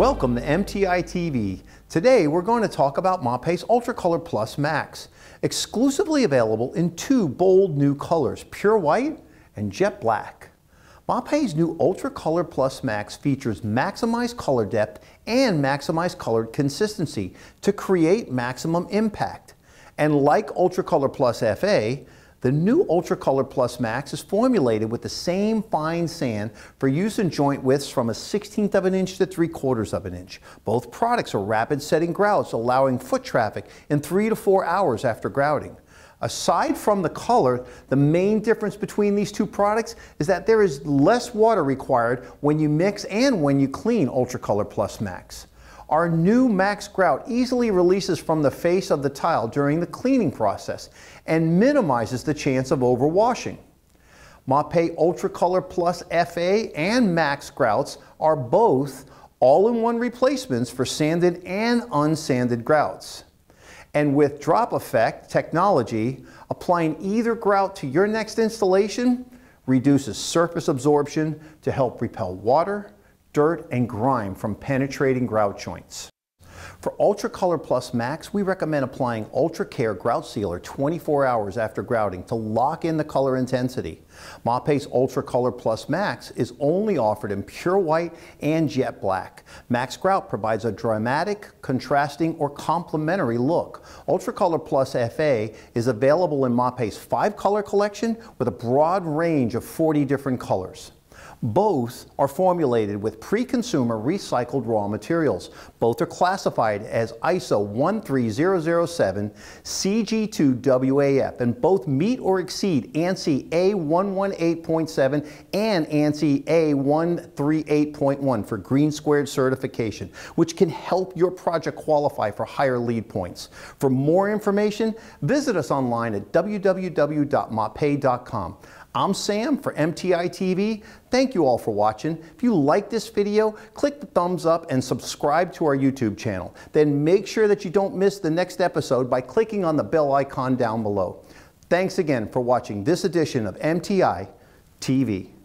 Welcome to MTI TV. Today we're going to talk about Mape's Ultracolor Plus Max, exclusively available in two bold new colors, pure white and jet black. Mape's new Ultracolor Plus Max features maximized color depth and maximized color consistency to create maximum impact. And like Ultracolor Plus FA, the new UltraColor Plus Max is formulated with the same fine sand for use in joint widths from a 16th of an inch to 3 quarters of an inch. Both products are rapid setting grouts, allowing foot traffic in 3 to 4 hours after grouting. Aside from the color, the main difference between these two products is that there is less water required when you mix and when you clean UltraColor Plus Max. Our new max grout easily releases from the face of the tile during the cleaning process and minimizes the chance of overwashing. Mape Ultra Color Plus FA and Max grouts are both all-in-one replacements for sanded and unsanded grouts. And with drop effect technology, applying either grout to your next installation reduces surface absorption to help repel water, dirt, and grime from penetrating grout joints. For Ultra Color Plus Max, we recommend applying Ultra Care Grout Sealer 24 hours after grouting to lock in the color intensity. Mape's Ultra Color Plus Max is only offered in pure white and jet black. Max Grout provides a dramatic, contrasting, or complementary look. Ultra Color Plus FA is available in Mape's five color collection with a broad range of 40 different colors. Both are formulated with pre-consumer recycled raw materials. Both are classified as ISO 13007 CG2WAF and both meet or exceed ANSI A118.7 and ANSI A138.1 for green squared certification, which can help your project qualify for higher lead points. For more information, visit us online at www.mape.com. I'm Sam for MTI TV. Thank you all for watching. If you like this video, click the thumbs up and subscribe to our YouTube channel. Then make sure that you don't miss the next episode by clicking on the bell icon down below. Thanks again for watching this edition of MTI TV.